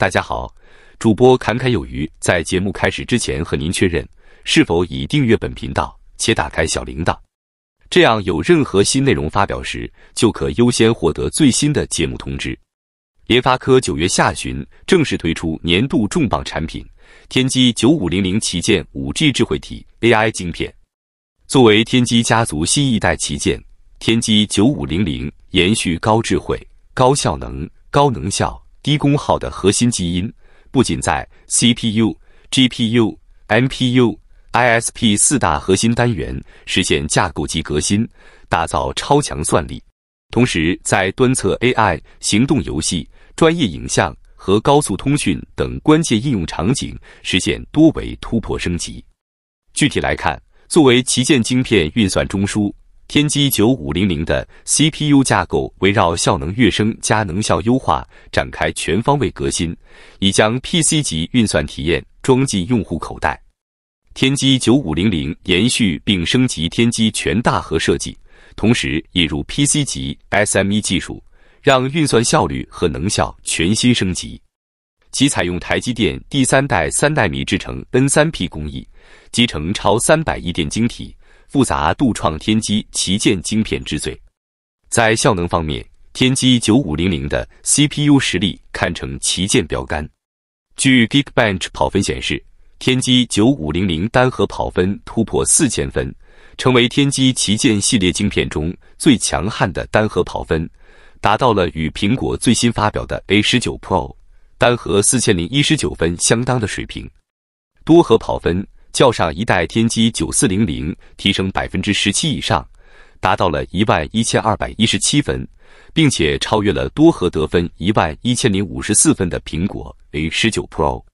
大家好，主播侃侃有余。在节目开始之前，和您确认是否已订阅本频道且打开小铃铛，这样有任何新内容发表时，就可优先获得最新的节目通知。联发科九月下旬正式推出年度重磅产品——天玑九五零零旗舰五 G 智慧体 AI 晶片。作为天玑家族新一代旗舰，天玑九五零零延续高智慧、高效能、高能效。低功耗的核心基因不仅在 CPU、GPU、MPU、ISP 四大核心单元实现架构级革新，打造超强算力，同时在端侧 AI、行动游戏、专业影像和高速通讯等关键应用场景实现多维突破升级。具体来看，作为旗舰晶片运算中枢。天玑九五零零的 CPU 架构围绕效能跃升加能效优化展开全方位革新，已将 PC 级运算体验装进用户口袋。天玑九五零零延续并升级天玑全大核设计，同时引入 PC 级 SME 技术，让运算效率和能效全新升级。其采用台积电第三代三纳米制程 N 三 P 工艺，集成超三百亿电晶体。复杂度创天玑旗舰晶片之最，在效能方面，天玑9500的 CPU 实力堪称旗舰标杆。据 Geekbench 跑分显示，天玑9500单核跑分突破四千分，成为天玑旗舰系列晶片中最强悍的单核跑分，达到了与苹果最新发表的 A19 Pro 单核四千零一十九分相当的水平。多核跑分。较上一代天玑9400提升百分之十七以上，达到了一万一千二百一十七分，并且超越了多核得分一万一千零五十四分的苹果 A 十九 Pro，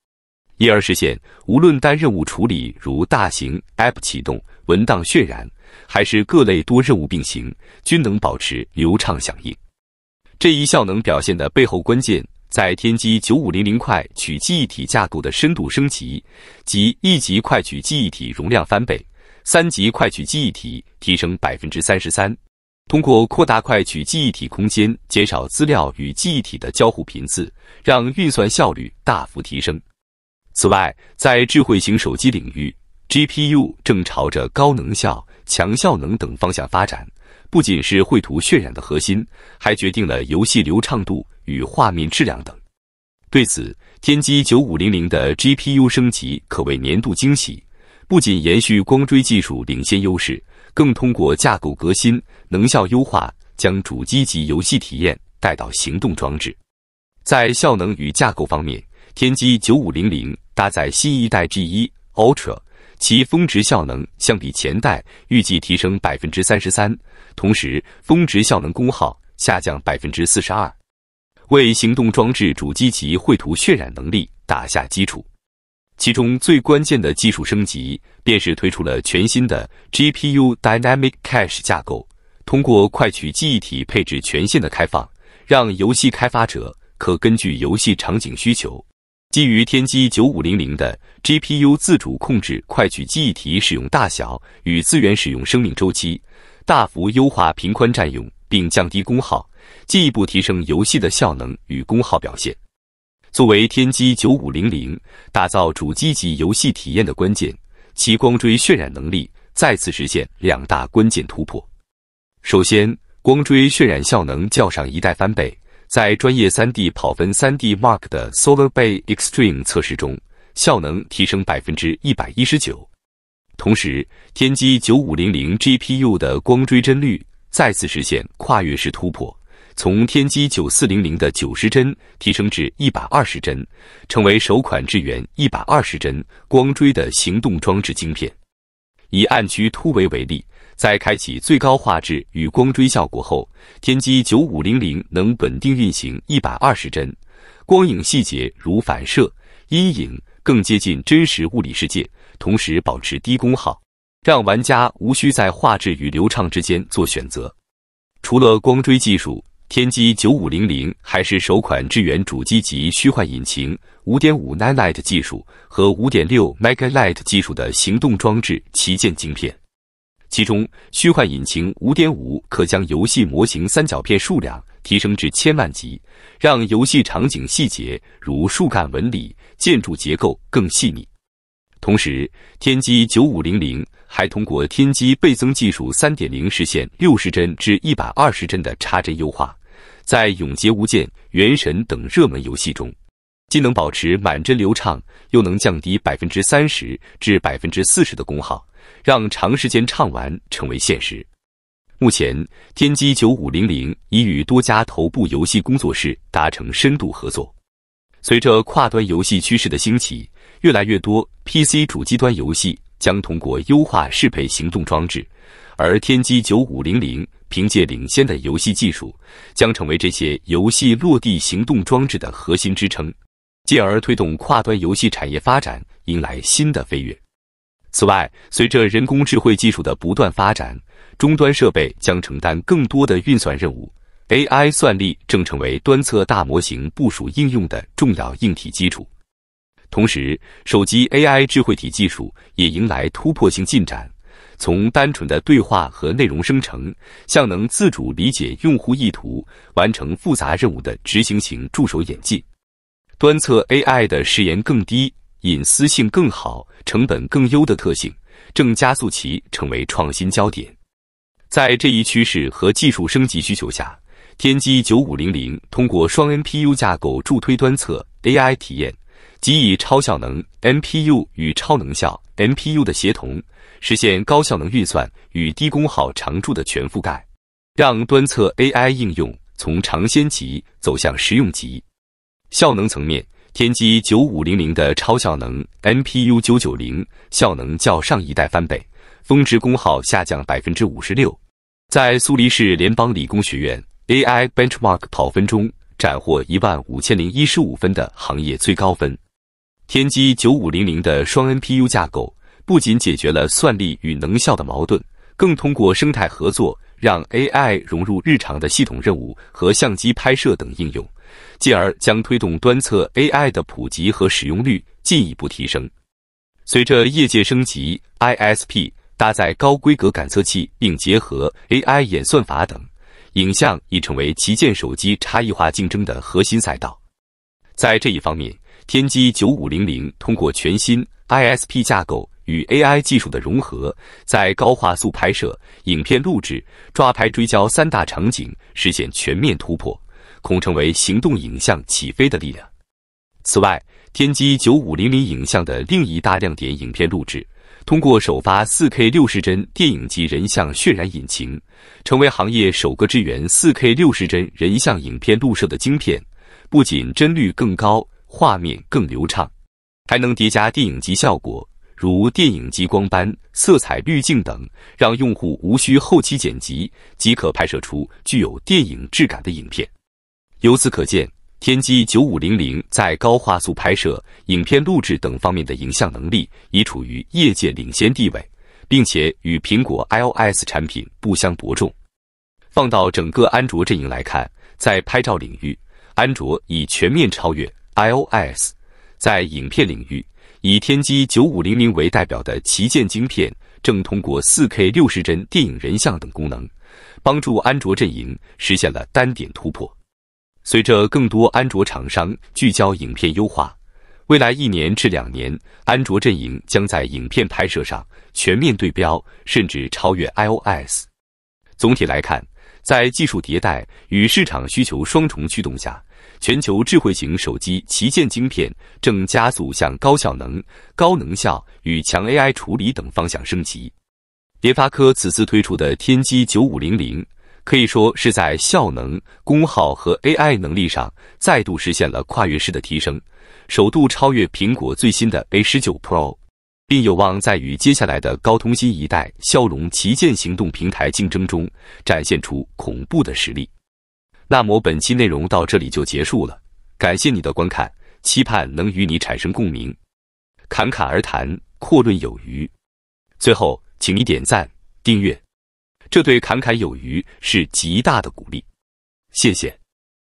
因而实现无论单任务处理如大型 App 启动、文档渲染，还是各类多任务并行，均能保持流畅响应。这一效能表现的背后关键。在天玑九五零零快取记忆体架构的深度升级，即一级快取记忆体容量翻倍，三级快取记忆体提升百分之三十三。通过扩大快取记忆体空间，减少资料与记忆体的交互频次，让运算效率大幅提升。此外，在智慧型手机领域，GPU 正朝着高能效、强效能等方向发展。不仅是绘图渲染的核心，还决定了游戏流畅度与画面质量等。对此，天玑9500的 GPU 升级可谓年度惊喜，不仅延续光追技术领先优势，更通过架构革新、能效优化，将主机级游戏体验带到行动装置。在效能与架构方面，天玑9500搭载新一代 Ge e Ultra。其峰值效能相比前代预计提升百分之三十三，同时峰值效能功耗下降百分之四十二，为行动装置主机及绘图渲染能力打下基础。其中最关键的技术升级便是推出了全新的 GPU Dynamic Cache 架构，通过快取记忆体配置权限的开放，让游戏开发者可根据游戏场景需求。基于天玑九五零零的 GPU 自主控制快取记忆体使用大小与资源使用生命周期，大幅优化频宽占用并降低功耗，进一步提升游戏的效能与功耗表现。作为天玑九五零零打造主机级游戏体验的关键，其光追渲染能力再次实现两大关键突破。首先，光追渲染效能较上一代翻倍。在专业 3D 跑分 3D Mark 的 Solar Bay Extreme 测试中，效能提升百分之一百一十九。同时，天玑9500 GPU 的光追帧率再次实现跨越式突破，从天玑9400的九十帧提升至一百二十帧，成为首款支援一百二十帧光追的行动装置晶片。以暗区突围为例。在开启最高画质与光追效果后，天玑九五零零能稳定运行一百二十帧，光影细节如反射、阴影更接近真实物理世界，同时保持低功耗，让玩家无需在画质与流畅之间做选择。除了光追技术，天玑九五零零还是首款支援主机级虚幻引擎五点五 n i n i g h t 技术和五点六 Mega Light 技术的行动装置旗舰晶片。其中，虚幻引擎五点五可将游戏模型三角片数量提升至千万级，让游戏场景细节如树干纹理、建筑结构更细腻。同时，天玑九五零零还通过天玑倍增技术三点零实现六十帧至一百二十帧的插帧优化，在《永劫无间》《原神》等热门游戏中，既能保持满帧流畅，又能降低百分之三十至百分之四十的功耗。让长时间畅玩成为现实。目前，天玑九五零零已与多家头部游戏工作室达成深度合作。随着跨端游戏趋势的兴起，越来越多 PC 主机端游戏将通过优化适配行动装置，而天玑九五零零凭借领先的游戏技术，将成为这些游戏落地行动装置的核心支撑，进而推动跨端游戏产业发展，迎来新的飞跃。此外，随着人工智慧技术的不断发展，终端设备将承担更多的运算任务，AI 算力正成为端侧大模型部署应用的重要硬体基础。同时，手机 AI 智慧体技术也迎来突破性进展，从单纯的对话和内容生成，向能自主理解用户意图、完成复杂任务的执行型助手演进。端侧 AI 的时延更低。隐私性更好、成本更优的特性，正加速其成为创新焦点。在这一趋势和技术升级需求下，天玑9500通过双 NPU 架构助推端侧 AI 体验，即以超效能 NPU 与超能效 NPU 的协同，实现高效能运算与低功耗常驻的全覆盖，让端侧 AI 应用从尝鲜级走向实用级。效能层面。天玑九五零零的超效能 NPU 九九零效能较上一代翻倍，峰值功耗下降百分之五十六，在苏黎世联邦理工学院 AI benchmark 跑分中斩获一万五千零一十五分的行业最高分。天玑九五零零的双 NPU 架构不仅解决了算力与能效的矛盾，更通过生态合作让 AI 融入日常的系统任务和相机拍摄等应用。进而将推动端侧 AI 的普及和使用率进一步提升。随着业界升级 ISP 搭载高规格感测器，并结合 AI 演算法等，影像已成为旗舰手机差异化竞争的核心赛道。在这一方面，天玑9500通过全新 ISP 架构与 AI 技术的融合，在高画素拍摄、影片录制、抓拍追焦三大场景实现全面突破。空成为行动影像起飞的力量。此外，天玑九五零零影像的另一大亮点，影片录制通过首发四 K 六十帧电影级人像渲染引擎，成为行业首个支援四 K 六十帧人像影片录摄的晶片，不仅帧率更高，画面更流畅，还能叠加电影级效果，如电影级光斑、色彩滤镜等，让用户无需后期剪辑即可拍摄出具有电影质感的影片。由此可见，天玑9500在高画素拍摄、影片录制等方面的影像能力已处于业界领先地位，并且与苹果 iOS 产品不相伯仲。放到整个安卓阵营来看，在拍照领域，安卓已全面超越 iOS；在影片领域，以天玑9500为代表的旗舰晶片，正通过 4K60 帧电影人像等功能，帮助安卓阵营实现了单点突破。随着更多安卓厂商聚焦影片优化，未来一年至两年，安卓阵营将在影片拍摄上全面对标，甚至超越 iOS。总体来看，在技术迭代与市场需求双重驱动下，全球智慧型手机旗舰晶片正加速向高效能、高能效与强 AI 处理等方向升级。联发科此次推出的天玑9500。可以说是在效能、功耗和 AI 能力上再度实现了跨越式的提升，首度超越苹果最新的 A 十九 Pro，并有望在与接下来的高通新一代骁龙旗舰行动平台竞争中展现出恐怖的实力。那么本期内容到这里就结束了，感谢你的观看，期盼能与你产生共鸣。侃侃而谈，阔论有余。最后，请你点赞、订阅。这对侃侃有余是极大的鼓励，谢谢。